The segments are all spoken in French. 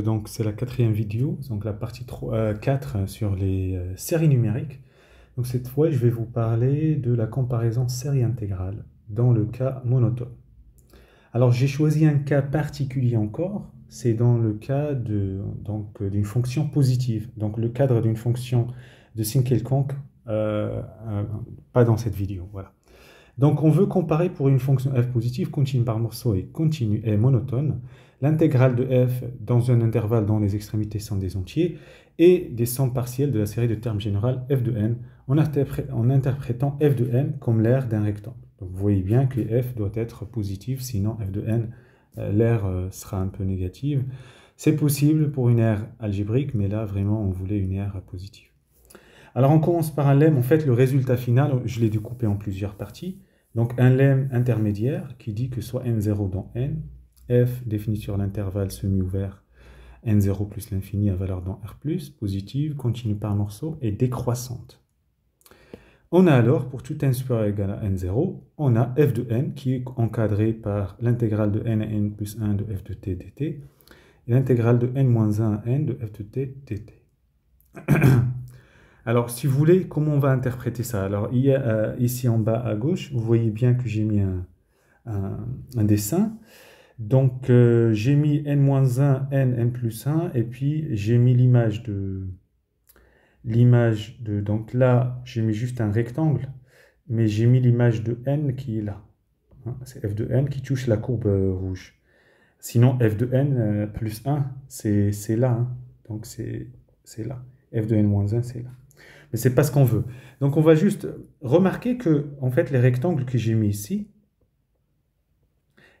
donc c'est la quatrième vidéo, donc la partie 3, 4 euh, sur les euh, séries numériques. cette fois, je vais vous parler de la comparaison série intégrale dans le cas monotone. Alors j'ai choisi un cas particulier encore, c'est dans le cas d'une fonction positive, donc le cadre d'une fonction de signe quelconque, euh, pas dans cette vidéo, Donc on veut comparer pour une fonction f positive continue par morceau et continue et monotone l'intégrale de f dans un intervalle dont les extrémités sont des entiers, et des sommes partielles de la série de termes générales f de n, en, interprétant f de n comme l'aire d'un rectangle. vous voyez bien que f doit être positive, sinon f de n, euh, l'aire euh, sera un peu négative. C'est possible pour une aire algébrique, mais là, vraiment, on voulait une aire positive. Alors, on commence par un lemme. En fait, le résultat final, je l'ai découpé en plusieurs parties. Donc, un lemme intermédiaire qui dit que soit n0 dans n, f définie sur l'intervalle semi-ouvert n0 plus l'infini à valeur dans R+, positive, continue par morceau et décroissante. On a alors, pour tout n supérieur égal à n0, on a f de n qui est encadré par l'intégrale de n à n plus 1 de f de t dt et l'intégrale de n moins 1 à n de f de t dt. alors, si vous voulez, comment on va interpréter ça Alors, euh, ici en bas à gauche, vous voyez bien que j'ai mis un dessin. Donc euh, j'ai mis n-1, n, n plus 1, et puis j'ai mis l'image de... L'image de... Donc là, j'ai mis juste un rectangle, mais j'ai mis l'image de n qui est là. Hein, c'est f de n qui touche la courbe euh, rouge. Sinon, f de n euh, plus 1, c'est là. Hein. Donc c'est là. f de n-1, moins c'est là. Mais c'est pas ce qu'on veut. Donc on va juste remarquer que, en fait, les rectangles que j'ai mis ici,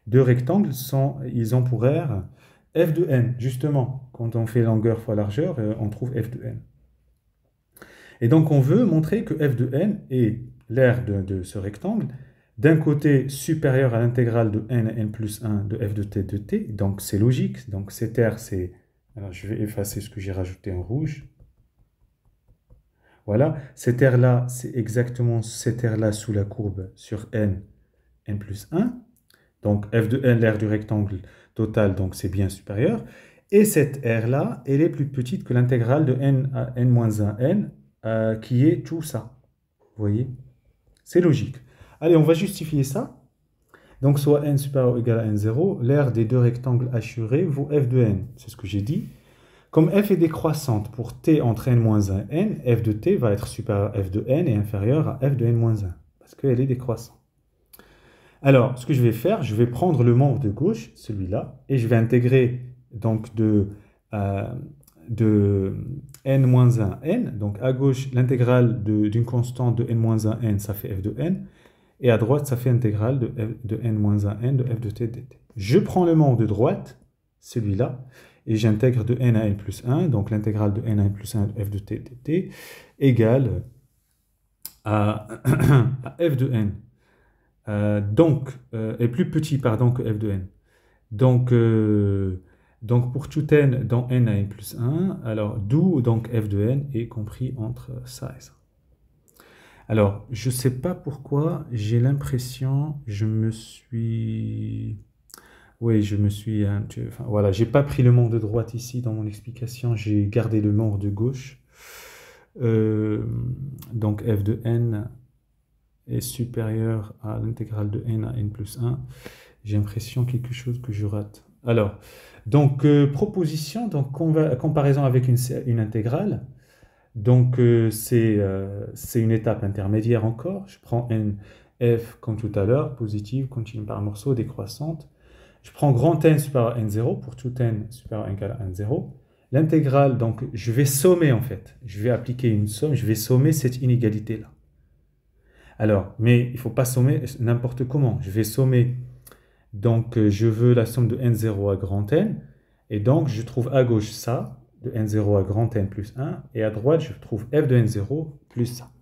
deux rectangles, sont, ils ont pour R f de n, justement. Quand on fait longueur fois largeur, euh, on trouve f de n. Et donc on veut montrer que f de n est l'aire de, ce rectangle, d'un côté supérieur à l'intégrale de n à n plus 1 de f de t de t, donc c'est logique, donc cet r c'est... Alors je vais effacer ce que j'ai rajouté en rouge. Voilà, Cet r là, c'est exactement cette r là sous la courbe sur n, n plus 1. Donc f de n, l'aire du rectangle total, donc c'est bien supérieur. Et cette aire-là, elle est plus petite que l'intégrale de n à n-1n, euh, qui est tout ça. Vous voyez C'est logique. Allez, on va justifier ça. Donc, soit n supérieur ou égal à n0, l'aire des deux rectangles assurés vaut f de n. C'est ce que j'ai dit. Comme f est décroissante pour t entre n-1 n, f de t va être supérieur à f de n et inférieur à f de n-1, parce qu'elle est décroissante. Alors, ce que je vais faire, je vais prendre le membre de gauche, celui-là, et je vais intégrer donc de, euh, de n-1 n. Donc à gauche, l'intégrale d'une constante de n-1 n, ça fait f de n. Et à droite, ça fait l'intégrale de, f, de n-1 n de f de t dt. Je prends le membre de droite, celui-là, et j'intègre de n à n plus 1, donc l'intégrale de n à n plus 1 de f de t dt égale à, à f de n euh, donc, est euh, plus petit pardon, que f de n. Donc, euh, donc pour tout n dans n à n plus 1, alors d'où donc f de n est compris entre ça Alors, je ne sais pas pourquoi, j'ai l'impression, je me suis... Oui, je me suis... Voilà, enfin, voilà, j'ai pas pris le membre de droite ici dans mon explication, j'ai gardé le membre de gauche. donc f de n est supérieur à l'intégrale de n à n plus 1, j'ai l'impression quelque chose que je rate. Alors, donc, euh, proposition, donc comparaison avec une, intégrale. Donc, euh, euh, c'est une étape intermédiaire encore. Je prends n, f comme tout à l'heure, positive, continue par morceau, décroissante. Je prends grand n supérieur à n0 pour tout n supérieur à n à n0. L'intégrale, donc, je vais sommer en fait. Je vais appliquer une somme, je vais sommer cette inégalité-là. Alors, mais il ne faut pas sommer n'importe comment. Je vais sommer. Donc, euh, je veux la somme de n0 à grand n. Et donc, je trouve à gauche ça, de n0 à grand n plus 1. Et à droite, je trouve f de n0 plus ça.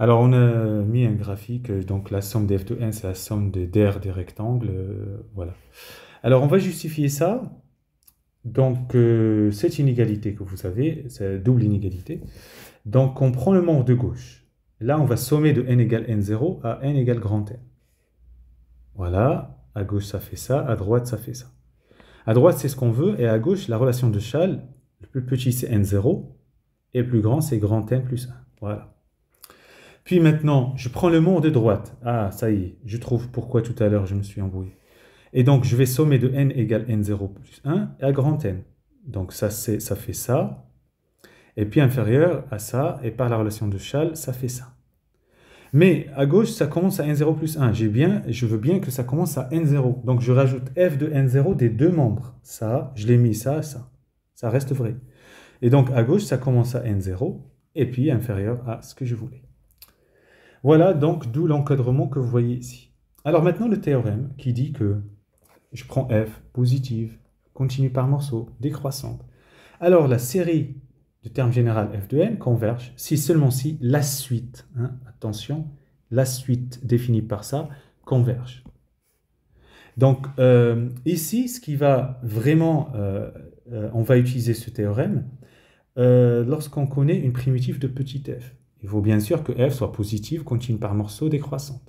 Alors, on a mis un graphique. Euh, donc, la somme de f de n, c'est la somme de des rectangles. Euh, voilà. Alors, on va justifier ça. Donc, cette inégalité que vous avez, c'est double inégalité. Donc, on prend le membre de gauche. Là, on va sommer de n égale n0 à n égale grand n. Voilà, à gauche ça fait ça, à droite ça fait ça. À droite c'est ce qu'on veut, et à gauche la relation de Schall, le plus petit c'est n0, et le plus grand c'est grand n plus 1. Voilà. Puis maintenant, je prends le mot de droite. Ah, ça y est, je trouve pourquoi tout à l'heure je me suis embrouillé. Et donc je vais sommer de n égale n0 plus 1 à grand n. Donc ça, ça fait ça, et puis inférieur à ça, et par la relation de Schall, ça fait ça. Mais à gauche, ça commence à n0 plus 1. J'ai bien, je veux bien que ça commence à n0. Donc je rajoute f de n0 des deux membres. Ça, je l'ai mis ça, ça. Ça reste vrai. Et donc à gauche, ça commence à n0 et puis inférieur à ce que je voulais. Voilà donc d'où l'encadrement que vous voyez ici. Alors maintenant le théorème qui dit que je prends f positive, continue par morceau, décroissante. Alors la série de terme général f de n converge si seulement si la suite, hein, attention, la suite définie par ça converge. Donc euh, ici, ce qui va vraiment, euh, euh, on va utiliser ce théorème lorsqu'on connaît une primitive de petit f. Il faut bien sûr que f soit positive, continue par morceau, décroissante.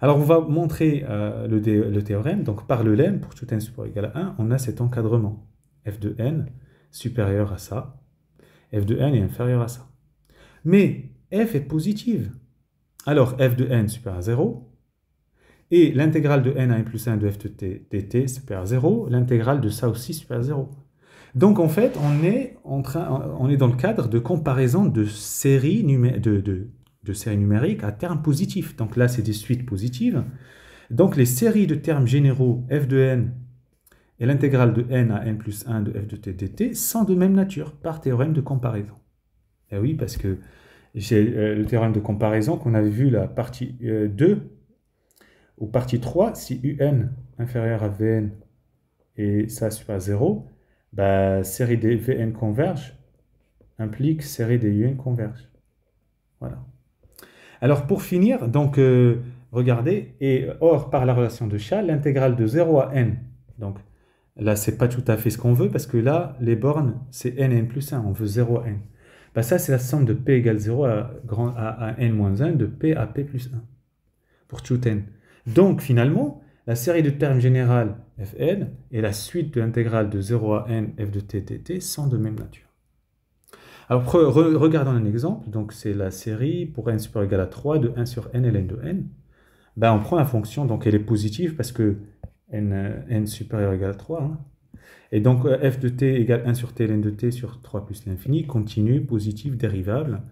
Alors on va montrer le, théorème. Donc par le lemme, pour tout n support égal à 1, on a cet encadrement f de n supérieur à ça, f de n est inférieur à ça. Mais f est positive. Alors f de n supérieur à 0, et l'intégrale de n à n plus 1 de f de t dt supérieur à 0, l'intégrale de ça aussi supérieur à 0. Donc en fait, on est, en train, on est dans le cadre de comparaison de séries, de, de séries numériques à termes positifs. Donc là, c'est des suites positives. Donc les séries de termes généraux f de n et l'intégrale de n à n plus 1 de f de t dt sont de même nature par théorème de comparaison. Et eh oui, parce que c'est euh, le théorème de comparaison qu'on avait vu la partie 2 euh, ou partie 3, si un inférieur à vn et ça supérieur 0, bah, série des vn converge implique série des un converge. Voilà. Alors pour finir, donc euh, regardez, et or par la relation de Schall, l'intégrale de 0 à n, donc Là, ce n'est pas tout à fait ce qu'on veut parce que là, les bornes, c'est n, n plus 1. On veut 0, à n. Bah, ça, c'est la somme de p égale 0 à, grand, n moins 1 de p à p plus 1 pour tout n. Donc, finalement, la série de termes générales fn et la suite de l'intégrale de 0 à n f de t, t, sont de même nature. Alors, regardons un exemple. Donc, c'est la série pour n supérieur égal à 3 de 1 sur n ln de n. Ben, on prend la fonction, donc elle est positive parce que n, ou supérieur à 3. Hein. Et donc euh, f de t égale 1 sur t ln de t sur 3 plus l'infini, continue, positive, dérivable.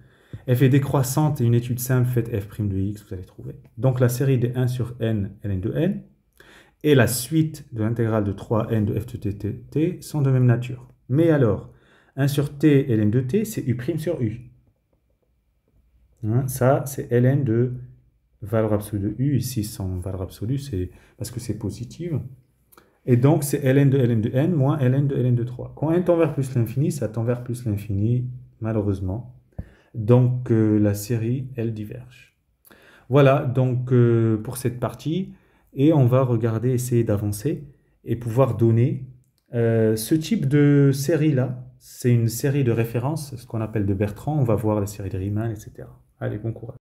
f est décroissante une étude simple faites f' de x, vous allez trouver. Donc la série des 1 sur n ln de n et la suite de l'intégrale de 3n de f de t, t, t sont de même nature. Mais alors, 1 sur t ln de t, c'est u' sur u. Hein, ça, c'est ln de valeur absolue de U, ici sans valeur absolue, c'est parce que c'est positive. Et donc, c'est ln de ln de n moins ln de ln de 3. Quand n tend vers plus l'infini, ça tend vers plus l'infini, malheureusement. Donc, euh, la série, elle diverge. Voilà, donc, euh, pour cette partie. Et on va regarder, essayer d'avancer et pouvoir donner euh, ce type de série-là. C'est une série de références, ce qu'on appelle de Bertrand. On va voir la série de Riemann, etc. Allez, bon courage.